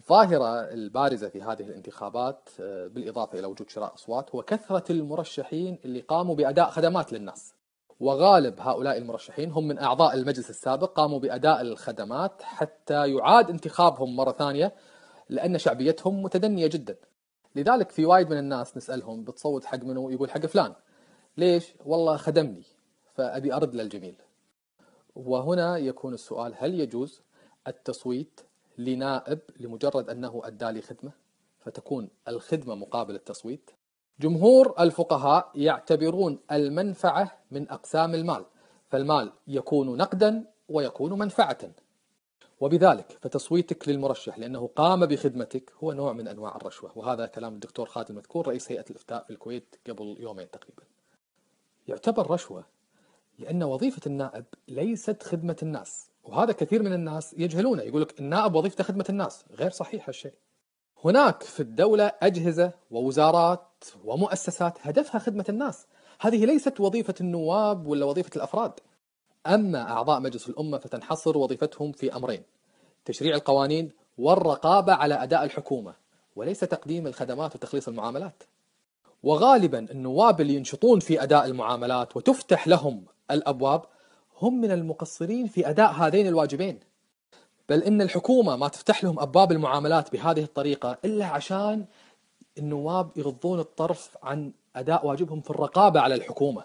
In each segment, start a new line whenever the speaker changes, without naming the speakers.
الظاهرة البارزة في هذه الانتخابات آه، بالإضافة إلى وجود شراء أصوات هو كثرة المرشحين اللي قاموا بأداء خدمات للناس وغالب هؤلاء المرشحين هم من أعضاء المجلس السابق قاموا بأداء الخدمات حتى يعاد انتخابهم مرة ثانية لأن شعبيتهم متدنية جدا لذلك في وايد من الناس نسألهم بتصوت حق منو يقول حق فلان ليش؟ والله خدمني فأبي أرد للجميل وهنا يكون السؤال هل يجوز التصويت لنائب لمجرد أنه أدى لي خدمة فتكون الخدمة مقابل التصويت جمهور الفقهاء يعتبرون المنفعة من أقسام المال فالمال يكون نقدا ويكون منفعة وبذلك فتصويتك للمرشح لأنه قام بخدمتك هو نوع من أنواع الرشوة وهذا كلام الدكتور خالد المذكور رئيس هيئة الإفتاء في الكويت قبل يومين تقريبا يعتبر رشوة لأن وظيفة النائب ليست خدمة الناس وهذا كثير من الناس يجهلونه يقول لك النائب وظيفته خدمه الناس غير صحيح هالشيء هناك في الدوله اجهزه ووزارات ومؤسسات هدفها خدمه الناس هذه ليست وظيفه النواب ولا وظيفه الافراد اما اعضاء مجلس الامه فتنحصر وظيفتهم في امرين تشريع القوانين والرقابه على اداء الحكومه وليس تقديم الخدمات وتخليص المعاملات وغالبا النواب اللي ينشطون في اداء المعاملات وتفتح لهم الابواب هم من المقصرين في أداء هذين الواجبين بل إن الحكومة ما تفتح لهم أبواب المعاملات بهذه الطريقة إلا عشان النواب يغضون الطرف عن أداء واجبهم في الرقابة على الحكومة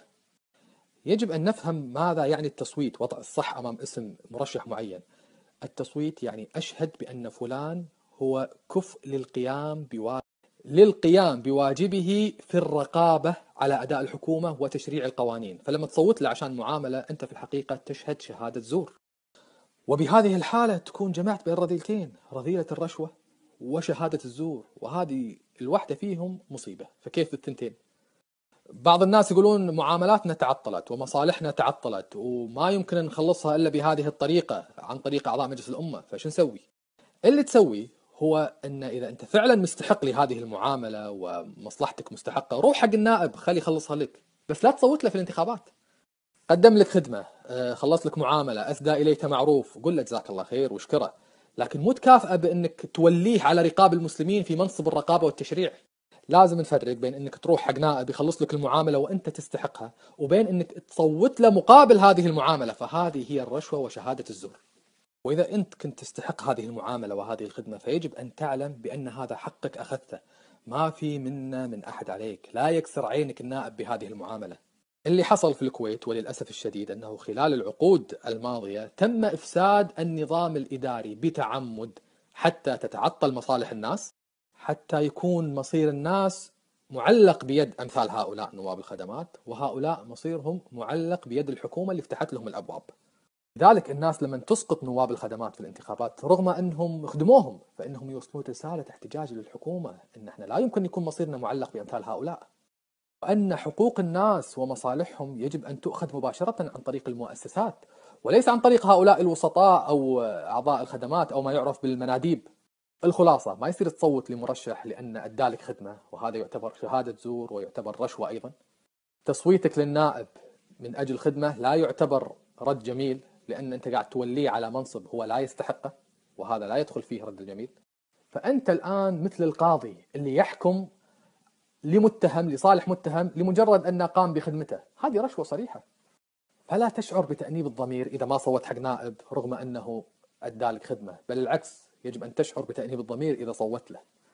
يجب أن نفهم ماذا يعني التصويت وضع الصح أمام اسم مرشح معين التصويت يعني أشهد بأن فلان هو كفء للقيام بواجب للقيام بواجبه في الرقابة على أداء الحكومة وتشريع القوانين فلما تصوت له عشان معاملة أنت في الحقيقة تشهد شهادة زور وبهذه الحالة تكون جمعت بين رذيلتين رذيلة الرشوة وشهادة الزور وهذه الواحدة فيهم مصيبة فكيف الثنتين بعض الناس يقولون معاملاتنا تعطلت ومصالحنا تعطلت وما يمكن نخلصها إلا بهذه الطريقة عن طريق أعضاء مجلس الأمة فشو نسوي اللي تسوي هو ان اذا انت فعلا مستحق لهذه المعامله ومصلحتك مستحقه روح حق النائب خلي يخلصها لك بس لا تصوت له في الانتخابات قدم لك خدمه آه، خلص لك معامله اسدى اليك معروف قل له جزاك الله خير واشكره لكن مو تكافئه بانك توليه على رقاب المسلمين في منصب الرقابه والتشريع لازم نفرق بين انك تروح حق نائب يخلص لك المعامله وانت تستحقها وبين انك تصوت له مقابل هذه المعامله فهذه هي الرشوه وشهاده الزور وإذا أنت كنت تستحق هذه المعاملة وهذه الخدمة فيجب أن تعلم بأن هذا حقك أخذته ما في منا من أحد عليك لا يكسر عينك النائب بهذه المعاملة اللي حصل في الكويت وللأسف الشديد أنه خلال العقود الماضية تم إفساد النظام الإداري بتعمد حتى تتعطل مصالح الناس حتى يكون مصير الناس معلق بيد أمثال هؤلاء نواب الخدمات وهؤلاء مصيرهم معلق بيد الحكومة اللي فتحت لهم الأبواب لذلك الناس لما تسقط نواب الخدمات في الانتخابات رغم انهم خدموهم فانهم يوصلون رساله احتجاج للحكومه ان احنا لا يمكن يكون مصيرنا معلق بامثال هؤلاء. وان حقوق الناس ومصالحهم يجب ان تؤخذ مباشره عن طريق المؤسسات وليس عن طريق هؤلاء الوسطاء او اعضاء الخدمات او ما يعرف بالمناديب. الخلاصه ما يصير تصوت لمرشح لان ادى لك خدمه وهذا يعتبر شهاده زور ويعتبر رشوه ايضا. تصويتك للنائب من اجل خدمه لا يعتبر رد جميل لان انت قاعد توليه على منصب هو لا يستحقه وهذا لا يدخل فيه رد الجميل فانت الان مثل القاضي اللي يحكم لمتهم لصالح متهم لمجرد انه قام بخدمته هذه رشوه صريحه فلا تشعر بتانيب الضمير اذا ما صوت حق نائب رغم انه ادى لك خدمه بل العكس يجب ان تشعر بتانيب الضمير اذا صوت له